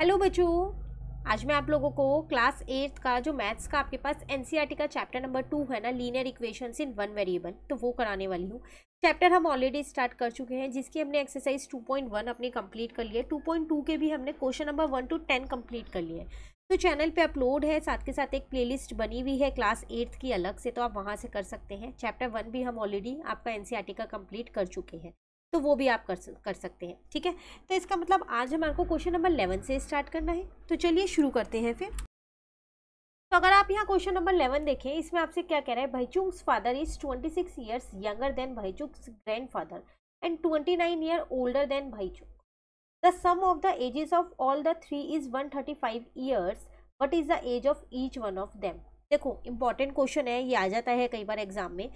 Hello बच्चों आज मैं आप लोगों को क्लास एट्थ का जो मैथ्स का आपके पास एनसीईआरटी e का चैप्टर नंबर टू है ना linear equations in one variable तो वो कराने वाली हूँ चैप्टर हम ऑलरेडी स्टार्ट कर चुके हैं जिसकी हमने एक्सरसाइज 2.1 अपनी कंप्लीट कर ली है 2.2 के भी हमने question number one to ten complete कर लिए तो चैनल पर अपलोड है साथ के साथ एक प्ले बनी हुई है क्लास एट्थ की अलग से तो आप वहाँ से कर सकते हैं चैप्टर वन भी हम ऑलरेडी आपका एन e का कम्प्लीट कर चुके हैं तो वो भी आप कर कर सकते हैं ठीक है तो इसका मतलब आज हम आपको क्वेश्चन नंबर इलेवन से स्टार्ट करना है तो चलिए शुरू करते हैं फिर तो अगर आप यहाँ क्वेश्चन नंबर इलेवन देखें इसमें आपसे क्या कह रहा है Bhaichung's father is twenty six years younger than Bhaichung's grandfather and twenty nine year older than Bhaichung the sum of the ages of all the three is one thirty five years what is the age of each one of them देखो important question है ये आ जाता है कई बार exam में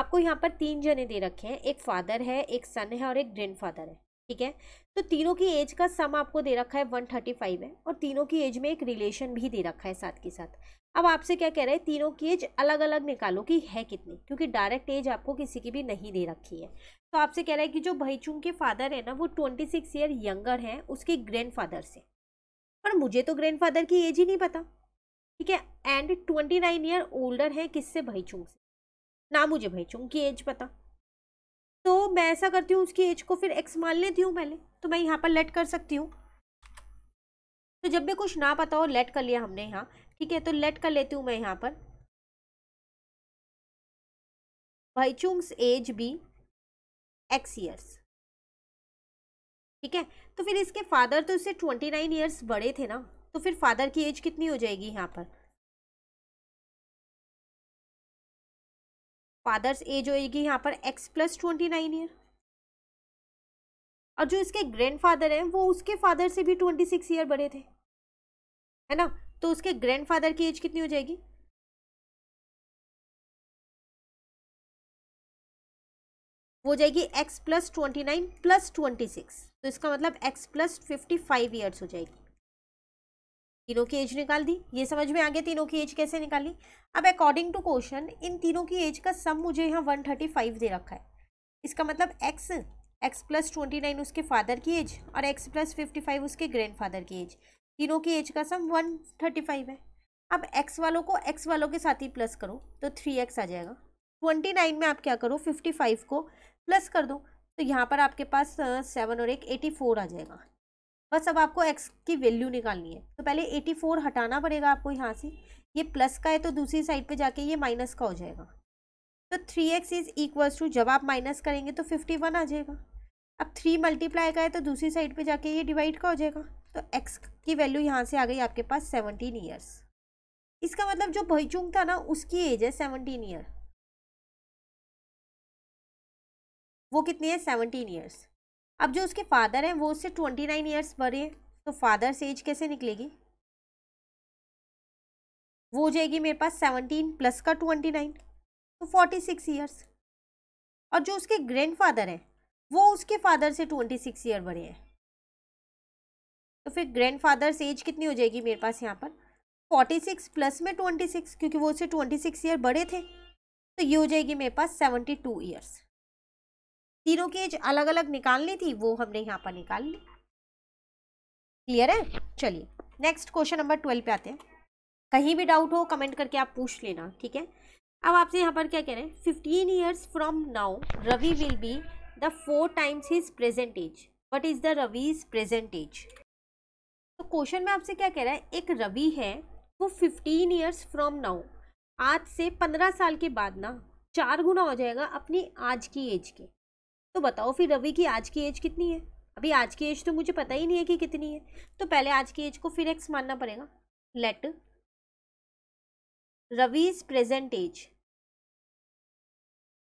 आपको यहाँ पर तीन जने दे रखे हैं एक फादर है एक सन है और एक ग्रैंड फादर है ठीक है तो तीनों की एज का सम आपको दे रखा है वन थर्टी फाइव है और तीनों की एज में एक रिलेशन भी दे रखा है साथ के साथ अब आपसे क्या कह रहे हैं तीनों की एज अलग अलग निकालो कि है कितनी क्योंकि डायरेक्ट एज आपको किसी की भी नहीं दे रखी है तो आपसे कह रहा है कि जो भईचुंग के फादर है ना वो ट्वेंटी सिक्स ईयर यंगर हैं उसके ग्रैंड फादर से पर मुझे तो ग्रैंड फादर की एज ही नहीं पता ठीक है and twenty nine year older है किससे भाईचुंग से ना मुझे भाईचुंग की एज पता तो मैं ऐसा करती हूँ उसकी एज को फिर एक्स मान लेती हूँ पहले तो मैं यहाँ पर लेट कर सकती हूँ तो जब भी कुछ ना पता हो लेट कर लिया हमने यहाँ ठीक है तो लेट कर लेती हूँ मैं यहाँ पर Bhaichung's age be X years ठीक है तो फिर इसके फादर तो इससे ट्वेंटी नाइन ईयर्स बड़े थे ना तो फिर फादर की एज कितनी हो जाएगी यहाँ पर फादर्स एज होएगी यहाँ पर X plus twenty nine year और जो इसके ग्रैंडफादर हैं वो उसके फादर से भी ट्वेंटी सिक्स ईयर बड़े थे है ना तो उसके ग्रैंडफादर की एज कितनी हो जाएगी हो जाएगी x plus twenty nine plus twenty six तो इसका मतलब x plus fifty five years हो जाएगी तीनों की एज निकाल दी ये समझ में आ गया तीनों की एज कैसे निकाली अब अकॉर्डिंग टू क्वेश्चन इन तीनों की एज का सम मुझे यहाँ वन थर्टी फाइव दे रखा है इसका मतलब X X plus twenty nine उसके फादर की एज और एक्स प्लस फिफ्टी फाइव उसके ग्रैंड फादर की एज तीनों की एज का सम वन थर्टी फाइव है अब एक्स वालों को एक्स वालों के साथ ही प्लस करो तो थ्री एक्स आ जाएगा ट्वेंटी नाइन में आप क्या करो फिफ्टी फाइव को प्लस कर दो तो यहाँ पर आपके पास सेवन और एक एटी फोर आ जाएगा बस अब आपको एक्स की वैल्यू निकालनी है तो पहले एटी फोर हटाना पड़ेगा आपको यहाँ से ये प्लस का है तो दूसरी साइड पे जाके ये माइनस का हो जाएगा तो three X is equals to जब आप माइनस करेंगे तो फिफ्टी वन आ जाएगा अब थ्री मल्टीप्लाई का है तो दूसरी साइड पे जाके ये डिवाइड का हो जाएगा तो एक्स की वैल्यू यहाँ से आ गई आपके पास सेवनटीन ईयर्स इसका मतलब जो भईचुंग था ना उसकी एज है सेवनटीन ईयर वो कितनी है सेवनटीन ईयर्स अब जो उसके फादर हैं वो उससे ट्वेंटी नाइन ईयर्स बड़े हैं तो फादर से एज कैसे निकलेगी वो हो जाएगी मेरे पास सेवनटीन प्लस का ट्वेंटी नाइन तो फोर्टी सिक्स ईयर्स और जो उसके फादर हैं वो उसके फादर से ट्वेंटी सिक्स ईयर बड़े हैं तो फिर फादर से एज कितनी हो जाएगी मेरे पास यहाँ पर फोर्टी सिक्स प्लस में ट्वेंटी सिक्स क्योंकि वो उससे ट्वेंटी सिक्स ईयर बड़े थे तो ये हो जाएगी मेरे पास सेवेंटी टू ईयर्स तीनों की एज अलग अलग निकालनी थी वो हमने यहाँ पर निकाल ली क्लियर है चलिए नेक्स्ट क्वेश्चन नंबर ट्वेल्व पे आते हैं कहीं भी डाउट हो कमेंट करके आप पूछ लेना ठीक है अब आपसे यहाँ पर क्या कह रहे हैं fifteen years from now Ravi will be the four times his present age what is the Ravi's present age तो क्वेश्चन में आपसे क्या कह रहा है एक रवि है वो फिफ्टीन ईयर्स फ्रॉम नाउ आज से पंद्रह साल के बाद ना चार गुना हो जाएगा अपनी आज की एज के तो बताओ फिर रवि की आज की एज कितनी है अभी आज की एज तो मुझे पता ही नहीं है कि कितनी है तो पहले आज की एज को फिर एक्स मानना पड़ेगा लेट रवि प्रेजेंट एज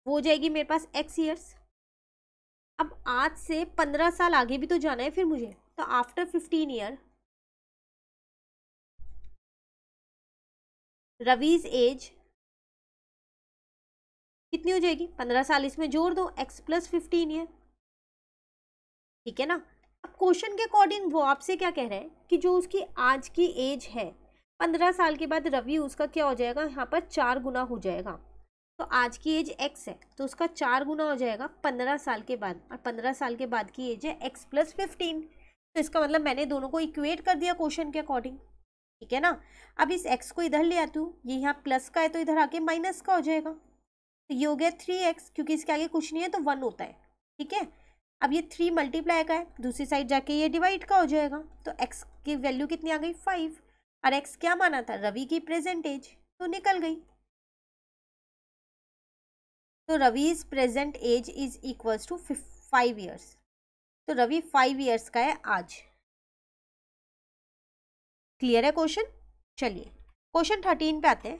वो हो जाएगी मेरे पास एक्स ईयर्स अब आज से पंद्रह साल आगे भी तो जाना है फिर मुझे तो after fifteen year Ravi's age कितनी हो जाएगी पंद्रह साल इसमें जोड़ दो एक्स प्लस फिफ्टीन ईयर ठीक है ना अब क्वेश्चन के अकॉर्डिंग वो आपसे क्या कह रहे हैं कि जो उसकी आज की एज है पंद्रह साल के बाद रवि उसका क्या हो जाएगा यहाँ पर चार गुना हो जाएगा तो आज की एज एक्स है तो उसका चार गुना हो जाएगा पंद्रह साल के बाद और पंद्रह साल के बाद की एज है एक्स प्लस फिफ्टीन तो इसका मतलब मैंने दोनों को इक्वेट कर दिया क्वेश्चन के अकॉर्डिंग ठीक है ना अब इस एक्स को इधर ले आती हूँ ये यहाँ प्लस का है तो इधर आके माइनस का हो जाएगा तो ये हो गया थ्री एक्स क्योंकि इसके आगे कुछ नहीं है तो वन होता है ठीक है अब ये थ्री मल्टीप्लाई का है दूसरी साइड जाके ये डिवाइड का हो जाएगा तो एक्स की वैल्यू कितनी आ गई फाइव और एक्स क्या माना था रवि की प्रेजेंटेज तो निकल गई तो Ravi's present age is equals to five years तो रवि फाइव ईयर्स का है आज क्लियर है क्वेश्चन चलिए क्वेश्चन थर्टीन पे आते हैं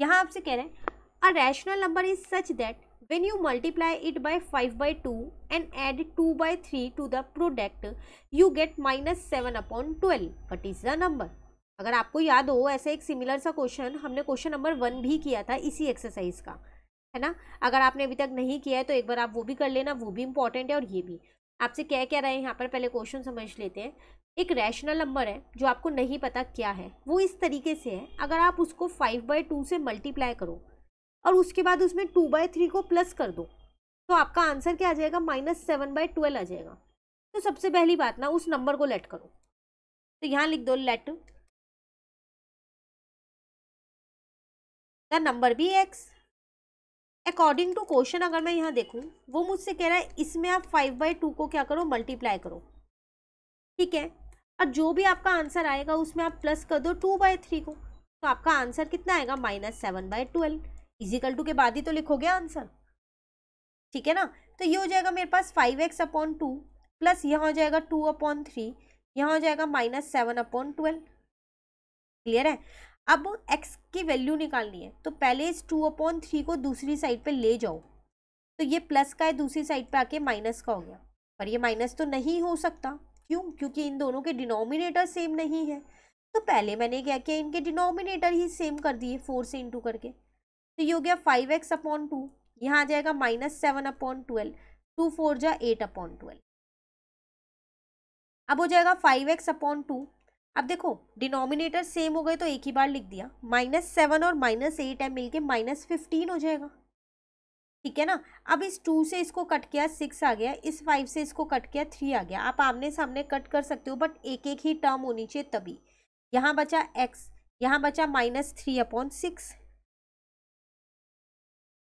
यहाँ आपसे कह रहे हैं A rational number is such that when you multiply it by five by two and add two by three to the product, you get minus seven upon twelve what is the number अगर आपको याद हो ऐसा एक similar सा question हमने question number one भी किया था इसी एक्सरसाइज का है ना अगर आपने अभी तक नहीं किया है तो एक बार आप वो भी कर लेना वो भी इंपॉर्टेंट है और ये भी आपसे क्या क्या रहे हैं यहाँ पर पहले क्वेश्चन समझ लेते हैं एक रैशनल नंबर है जो आपको नहीं पता क्या है वो इस तरीके से है अगर आप उसको फाइव बाई टू से मल्टीप्लाई करो और उसके बाद उसमें टू बाई थ्री को प्लस कर दो तो आपका आंसर क्या आ जाएगा माइनस सेवन बाय ट्वेल्व आ जाएगा तो सबसे पहली बात ना उस नंबर को लेट करो तो यहाँ लिख दो लेट द नंबर भी एक्स अकॉर्डिंग टू क्वेश्चन अगर मैं यहाँ देखूँ वो मुझसे कह रहा है इसमें आप फाइव बाई टू को क्या करो मल्टीप्लाई करो ठीक है और जो भी आपका आंसर आएगा उसमें आप प्लस कर दो टू बाई थ्री को तो आपका आंसर कितना आएगा minus seven by twelve is equal to के बाद ही तो लिखोगे आंसर ठीक है ना तो ये हो जाएगा मेरे पास five x upon two plus यहाँ हो जाएगा टू अपॉन थ्री यहाँ हो जाएगा minus seven upon twelve clear है अब एक्स की वैल्यू निकालनी है तो पहले इस टू अपॉन थ्री को दूसरी साइड पे ले जाओ तो ये प्लस का है दूसरी साइड पे आके माइनस का हो गया पर ये माइनस तो नहीं हो सकता क्यों क्योंकि इन दोनों के डिनोमिनेटर सेम नहीं है तो पहले मैंने क्या किया इनके डिनोमिनेटर ही सेम कर दिए फोर से इंटू करके तो ये हो गया फाइव एक्स अपॉन टू यहाँ आ जाएगा minus seven upon twelve two four जा एट अपॉन ट्वेल्व अब हो जाएगा फाइव एक्स अपॉन टू अब देखो डिनोमिनेटर सेम हो गए तो एक ही बार लिख दिया माइनस सेवन और माइनस एट है मिलके माइनस फिफ्टीन हो जाएगा ठीक है ना अब इस टू से इसको कट किया सिक्स आ गया इस फाइव से इसको कट किया थ्री आ गया आप आमने सामने कट कर सकते हो बट एक एक ही टर्म होनी चाहिए तभी यहाँ बचा एक्स यहाँ बचा माइनस थ्री अपॉन सिक्स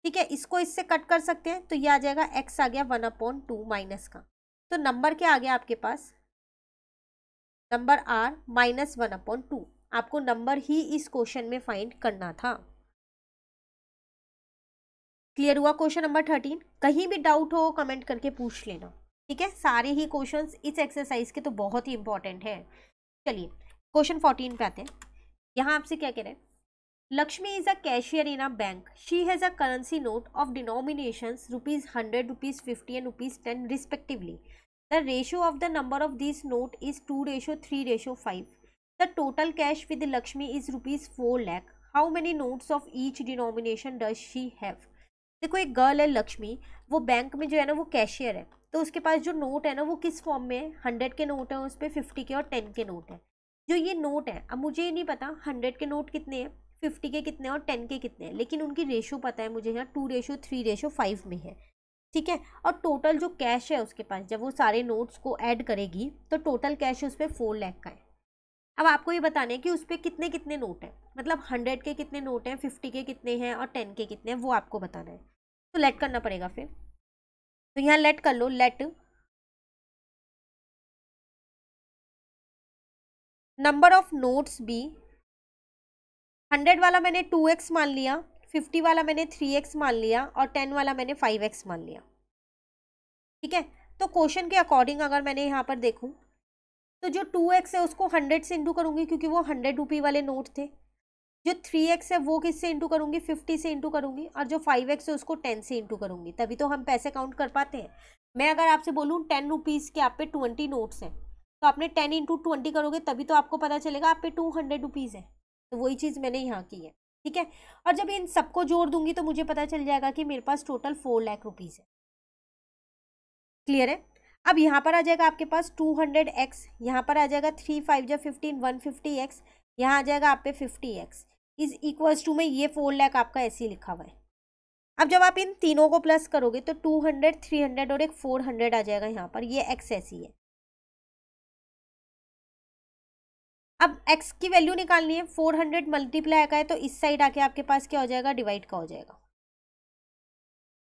ठीक है इसको इससे कट कर सकते हैं तो ये आ जाएगा एक्स आ गया वन अपॉन टू माइनस का तो नंबर क्या आ गया आपके पास number are minus one upon two आपको नंबर ही इस क्वेश्चन में फाइंड करना था क्लियर हुआ क्वेश्चन नंबर थर्टीन कहीं भी डाउट हो कमेंट करके पूछ लेना ठीक है सारे ही क्वेश्चन इस एक्सरसाइज के तो बहुत ही इंपॉर्टेंट है चलिए क्वेश्चन फोर्टीन पे आते हैं यहाँ आपसे क्या कह रहे हैं Lakshmi is a cashier in a bank. She has a currency note of denominations rupees 100, rupees 50 and rupees 10 respectively. The ratio of the number of these note is 2 ratio 3 ratio 5. The total cash with Lakshmi is rupees 4 lakh. How many notes of each denomination does she have? देखो एक girl है लक्ष्मी वो bank में जो है ना वो cashier है तो उसके पास जो नोट है ना वो किस फॉर्म में है हंड्रेड के नोट हैं उस पर फिफ्टी के और टेन के नोट हैं जो ये नोट है अब मुझे ये नहीं पता हंड्रेड के नोट कितने हैं फिफ्टी के कितने और टेन के कितने हैं लेकिन उनकी रेशो पता है मुझे यहाँ two ratio three ratio five में है ठीक है और टोटल जो कैश है उसके पास जब वो सारे नोट्स को ऐड करेगी तो टोटल कैश उस पर फोर लैख का है अब आपको ये बताना है कि उस पर कितने कितने नोट हैं मतलब हंड्रेड के कितने नोट हैं फिफ्टी के कितने हैं और टेन के कितने हैं वो आपको बताना है तो लेट करना पड़ेगा फिर तो यहाँ लेट कर लो let number of notes be hundred वाला मैंने टू एक्स मान लिया फिफ्टी वाला मैंने थ्री एक्स मान लिया और टेन वाला मैंने फाइव एक्स मान लिया ठीक है तो क्वेश्चन के अकॉर्डिंग अगर मैंने यहाँ पर देखूँ तो जो टू एक्स है उसको हंड्रेड से इंटू करूँगी क्योंकि वो हंड्रेड रुपी वाले नोट थे जो थ्री एक्स है वो किससे इंटू करूँगी फिफ्टी से इंटू करूँगी और जो फाइव एक्स है उसको टेन से इंटू करूँगी तभी तो हम पैसे काउंट कर पाते हैं मैं अगर आपसे बोलूँ टेन रुपीज़ के आप पे ट्वेंटी नोट्स हैं तो आपने टेन इंटू ट्वेंटी करोगे तभी तो आपको पता चलेगा आप पे टू हंड्रेड रुपीज़ है तो वही चीज़ मैंने यहाँ की है ठीक है और जब इन सबको जोड़ दूंगी तो मुझे पता चल जाएगा कि मेरे पास टोटल फोर लाख रुपीज़ है क्लियर है अब यहाँ पर आ जाएगा आपके पास टू हंड्रेड एक्स यहाँ पर आ जाएगा थ्री फाइव जब फिफ्टीन वन फिफ्टी एक्स यहाँ आ जाएगा आप पे fifty x is equals to में ये फोर लाख आपका ऐसे ही लिखा हुआ है अब जब आप इन तीनों को प्लस करोगे तो टू हंड्रेड थ्री हंड्रेड और एक फोर हंड्रेड आ जाएगा यहाँ पर ये एक्स ऐसी है अब एक्स की वैल्यू निकालनी है फोर हंड्रेड मल्टीप्लाई का है तो इस साइड आके आपके पास क्या हो जाएगा डिवाइड का हो जाएगा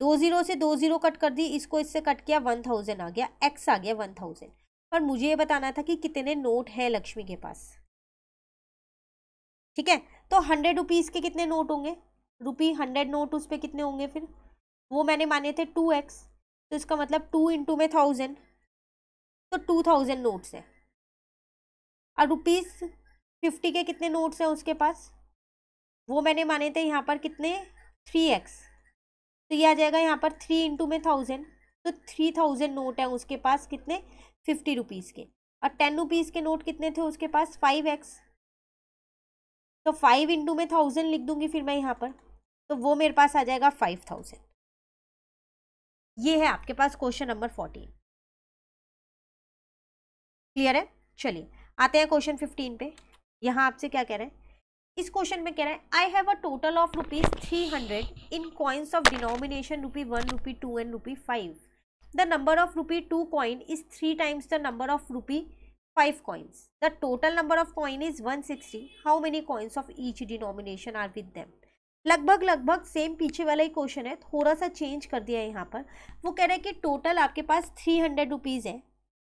दो जीरो से दो जीरो कट कर दी इसको इससे कट किया वन थाउजेंड आ गया एक्स आ गया वन थाउजेंड पर मुझे ये बताना था कि कितने नोट हैं लक्ष्मी के पास ठीक है तो हंड्रेड रुपीज़ के कितने नोट होंगे रुपी हंड्रेड नोट उस पर कितने होंगे फिर वो मैंने माने थे टू एक्स तो इसका मतलब टू इंटू में थाउजेंड तो टू थाउजेंड नोट्स है और रुपीज़ फिफ्टी के कितने नोट्स हैं उसके पास वो मैंने माने थे यहाँ पर कितने थ्री एक्स तो ये आ जाएगा यहाँ पर थ्री इंटू में थाउजेंड तो थ्री थाउजेंड नोट है उसके पास कितने फिफ्टी रुपीज़ के और टेन रुपीज़ के नोट कितने थे उसके पास फाइव एक्स तो फाइव इंटू में थाउजेंड लिख दूंगी फिर मैं यहाँ पर तो वो मेरे पास आ जाएगा फाइव थाउजेंड ये है आपके पास क्वेश्चन नंबर फोर्टीन क्लियर है चलिए आते हैं क्वेश्चन फिफ्टीन पे यहाँ आपसे क्या कह रहे हैं इस क्वेश्चन में कह रहे हैं I have a total of rupees three hundred in coins of denomination rupee one rupee two and rupee five the number of rupee two coin is three times the number of rupee coins the total number of coin is one sixty how many coins of each denomination are with them लगभग लगभग same पीछे वाला ही question है थोड़ा सा change कर दिया है यहाँ पर वो कह रहे हैं कि टोटल आपके पास थ्री हंड्रेड रुपीज़ है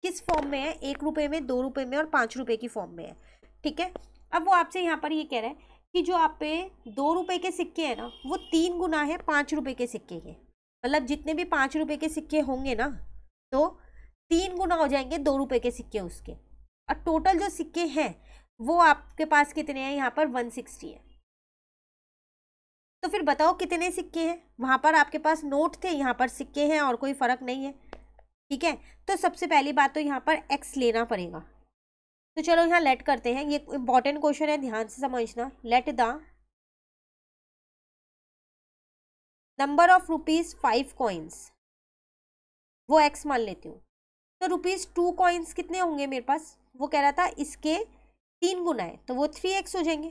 किस फॉर्म में है एक रुपये में दो रुपये में और पाँच रुपये की फॉर्म में है ठीक है अब वो आपसे यहाँ पर ये कह रहा है कि जो आप पे दो रुपये के सिक्के हैं ना वो तीन गुना है पाँच रुपये के सिक्के के मतलब जितने भी पाँच रुपये के सिक्के होंगे ना तो तीन गुना हो जाएंगे दो रुपये के सिक्के उसके और टोटल जो सिक्के हैं वो आपके पास कितने हैं यहाँ पर वन सिक्सटी है तो फिर बताओ कितने सिक्के हैं वहाँ पर आपके पास नोट थे यहाँ पर सिक्के हैं और कोई फ़र्क नहीं है ठीक है तो सबसे पहली बात तो यहाँ पर एक्स लेना पड़ेगा तो चलो यहाँ लेट करते हैं ये इंपॉर्टेंट क्वेश्चन है ध्यान से समझना let the number of rupees five coins वो एक्स मान लेती हूँ तो रुपीज़ टू कॉइन्स कितने होंगे मेरे पास वो कह रहा था इसके तीन गुना है तो वो थ्री एक्स हो जाएंगे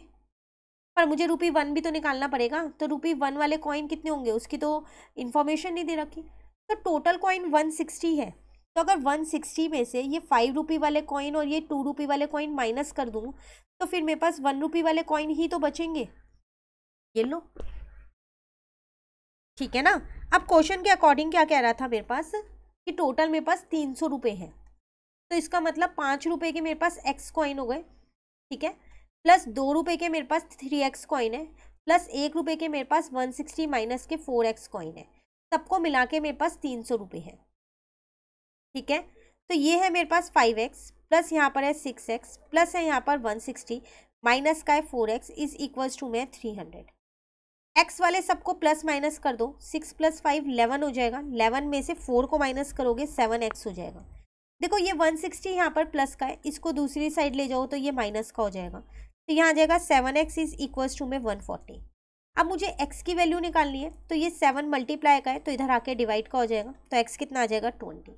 पर मुझे रुपी वन भी तो निकालना पड़ेगा तो रुपी वन वाले कॉइन कितने होंगे उसकी तो इन्फॉर्मेशन नहीं दे रखी तो टोटल कॉइन 160 है तो अगर 160 में से ये फाइव रुपी वाले कॉइन और ये टू रुपी वाले कॉइन माइनस कर दूँ तो फिर मेरे पास वन रुपी वाले कॉइन ही तो बचेंगे ये लो ठीक है ना अब क्वेश्चन के अकॉर्डिंग क्या कह रहा था मेरे पास कि टोटल मेरे पास तीन सौ रुपये है तो इसका मतलब पाँच रुपये के मेरे पास एक्स कॉइन हो गए ठीक है प्लस दो रुपये के मेरे पास थ्री एक्स कॉइन है प्लस एक रुपये के मेरे पास वन सिक्सटी माइनस के फोर एक्स कॉइन है सबको मिला के मेरे पास तीन सौ रुपये है ठीक है तो ये है मेरे पास फाइव एक्स प्लस यहाँ पर है सिक्स एक्स प्लस है यहाँ पर वन सिक्सटी माइनस का है four x is equals to में थ्री हंड्रेड एक्स वाले सबको प्लस माइनस कर दो सिक्स प्लस फाइव लेवन हो जाएगा लेवन में से फोर को माइनस करोगे सेवन एक्स हो जाएगा देखो ये वन सिक्सटी यहाँ पर प्लस का है इसको दूसरी साइड ले जाओ तो ये माइनस का हो जाएगा तो यहाँ आ जाएगा seven x is equals to में वन फोर्टी अब मुझे एक्स की वैल्यू निकालनी है तो ये सेवन मल्टीप्लाई का है तो इधर आके डिवाइड का हो जाएगा तो एक्स कितना आ जाएगा ट्वेंटी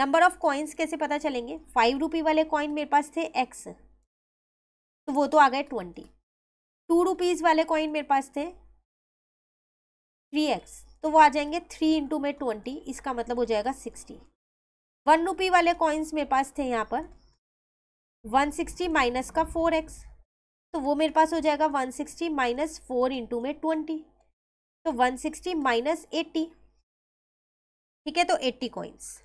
नंबर ऑफ कॉइन्स कैसे पता चलेंगे फाइव रुपी वाले कॉइन मेरे पास थे एक्स तो वो तो आ गए ट्वेंटी टू रुपीज़ वाले कॉइन मेरे पास थे थ्री एक्स तो वो आ जाएंगे थ्री इंटू में ट्वेंटी इसका मतलब हो जाएगा सिक्सटी वन रुपी वाले कॉइन्स मेरे पास थे यहाँ पर वन सिक्सटी माइनस का फोर एक्स तो वो मेरे पास हो जाएगा one sixty minus four into में ट्वेंटी तो वन सिक्सटी माइनस एट्टी ठीक है तो एट्टी कॉइन्स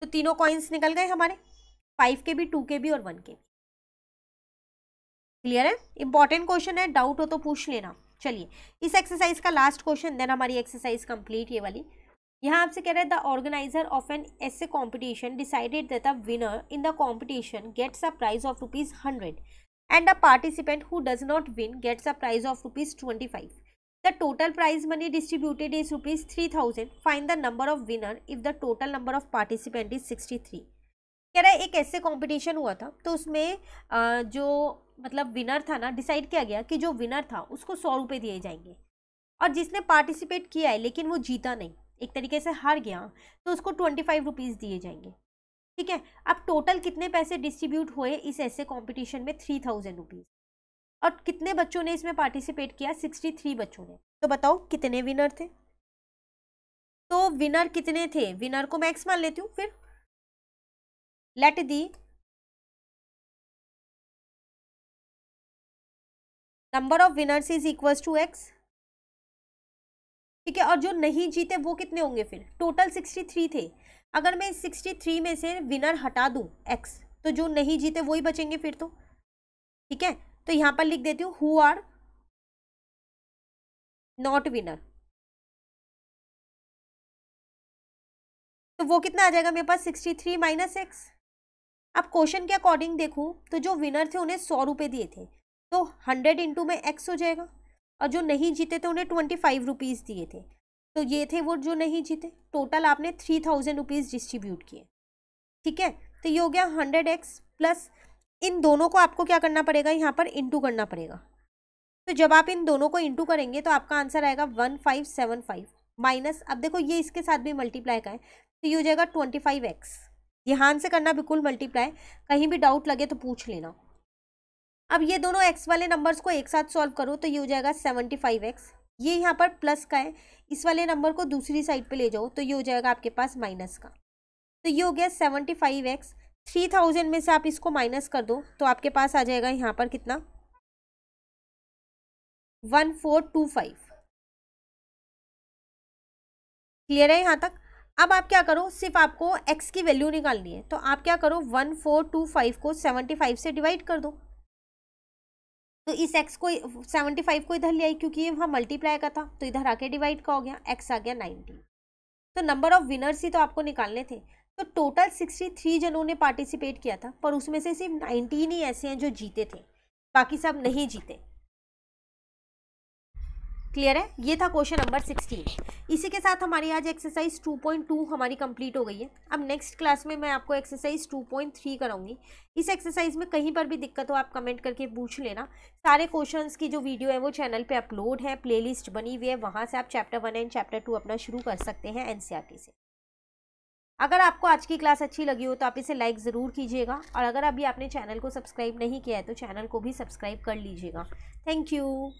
तो तीनों कॉइन्स निकल गए हमारे फाइव के भी टू के भी और वन के भी क्लियर है इंपॉर्टेंट क्वेश्चन है डाउट हो तो पूछ लेना चलिए इस एक्सरसाइज का लास्ट क्वेश्चन देन हमारी एक्सरसाइज कंप्लीट ये वाली यहाँ आपसे कह रहे हैं the organiser of an essay competition decided that the winner in the competition gets a prize of rupees hundred and a participant who does not win gets a prize of rupees twenty five the total prize money distributed is rupees three thousand find the number of winner if the total number of participant is sixty three कह रहा है एक ऐसे competition हुआ था तो उसमें जो मतलब विनर था ना डिसाइड किया गया कि जो विनर था उसको सौ रुपये दिए जाएंगे और जिसने पार्टिसिपेट किया है लेकिन वो जीता नहीं एक तरीके से हार गया तो उसको ट्वेंटी फाइव रुपीज़ दिए जाएंगे ठीक है अब टोटल कितने पैसे डिस्ट्रीब्यूट हुए इस ऐसे कॉम्पिटिशन में थ्री थाउजेंड रुपीज़ और कितने बच्चों ने इसमें पार्टिसिपेट किया सिक्सटी थ्री बच्चों ने तो बताओ कितने विनर थे तो विनर कितने थे विनर को मैक्स मान लेती हूँ फिर let the number of winners is equal to x ठीक है और जो नहीं जीते वो कितने होंगे फिर टोटल सिक्सटी थ्री थे अगर मैं सिक्सटी थ्री में से विनर हटा दूँ एक्स तो जो नहीं जीते वही बचेंगे फिर तो ठीक है तो यहाँ पर लिख देती हूँ हु आर नॉट विनर तो वो कितना आ जाएगा मेरे पास सिक्सटी थ्री माइनस एक्स अब क्वेश्चन के अकॉर्डिंग देखूँ तो जो विनर थे उन्हें सौ रुपये दिए थे तो हंड्रेड इंटू में एक्स हो जाएगा और जो नहीं जीते थे उन्हें ट्वेंटी फाइव रुपीज़ दिए थे तो ये थे वो जो नहीं जीते टोटल आपने थ्री थाउजेंड रुपीज़ डिस्ट्रीब्यूट किए ठीक है तो ये हो गया हंड्रेड एक्स प्लस इन दोनों को आपको क्या करना पड़ेगा यहाँ पर इंटू करना पड़ेगा तो जब आप इन दोनों को इंटू करेंगे तो आपका आंसर आएगा one five seven five minus अब देखो ये इसके साथ भी मल्टीप्लाई का है तो ये हो जाएगा ट्वेंटी फाइव एक्स ध्यान से करना बिल्कुल मल्टीप्लाई कहीं भी डाउट लगे तो पूछ लेना अब ये दोनों एक्स वाले नंबर्स को एक साथ सॉल्व करो तो ये हो जाएगा सेवेंटी फाइव एक्स ये यहाँ पर प्लस का है इस वाले नंबर को दूसरी साइड पे ले जाओ तो ये हो जाएगा आपके पास माइनस का तो ये हो गया seventy five x three thousand में से आप इसको माइनस कर दो तो आपके पास आ जाएगा यहाँ पर कितना one four two five clear है यहाँ तक अब आप क्या करो सिर्फ आपको एक्स की वैल्यू निकालनी है तो आप क्या करो वन फोर टू फाइव को सेवेंटी फाइव से डिवाइड कर दो तो इस एक्स को सेवेंटी फाइव को इधर ले आई क्योंकि ये वहाँ मल्टीप्लाई का था तो इधर आके डिवाइड का हो गया एक्स आ गया नाइन्टी तो नंबर ऑफ विनर्स ही तो आपको निकालने थे तो टोटल सिक्सटी थ्री जनों ने पार्टिसिपेट किया था पर उसमें से सिर्फ नाइनटीन ही ऐसे हैं जो जीते थे बाकी सब नहीं जीते क्लियर है ये था क्वेश्चन नंबर सिक्सटीन इसी के साथ हमारी आज एक्सरसाइज टू पॉइंट टू हमारी कंप्लीट हो गई है अब नेक्स्ट क्लास में मैं आपको एक्सरसाइज टू पॉइंट थ्री कराऊंगी इस एक्सरसाइज में कहीं पर भी दिक्कत हो आप कमेंट करके पूछ लेना सारे क्वेश्चंस की जो वीडियो है वो चैनल पे अपलोड है प्ले बनी हुई है वहाँ से आप chapter one and chapter two अपना शुरू कर सकते हैं एन e से अगर आपको आज की क्लास अच्छी लगी हो तो आप इसे लाइक ज़रूर कीजिएगा और अगर अभी आपने चैनल को सब्सक्राइब नहीं किया है तो चैनल को भी सब्सक्राइब कर लीजिएगा थैंक यू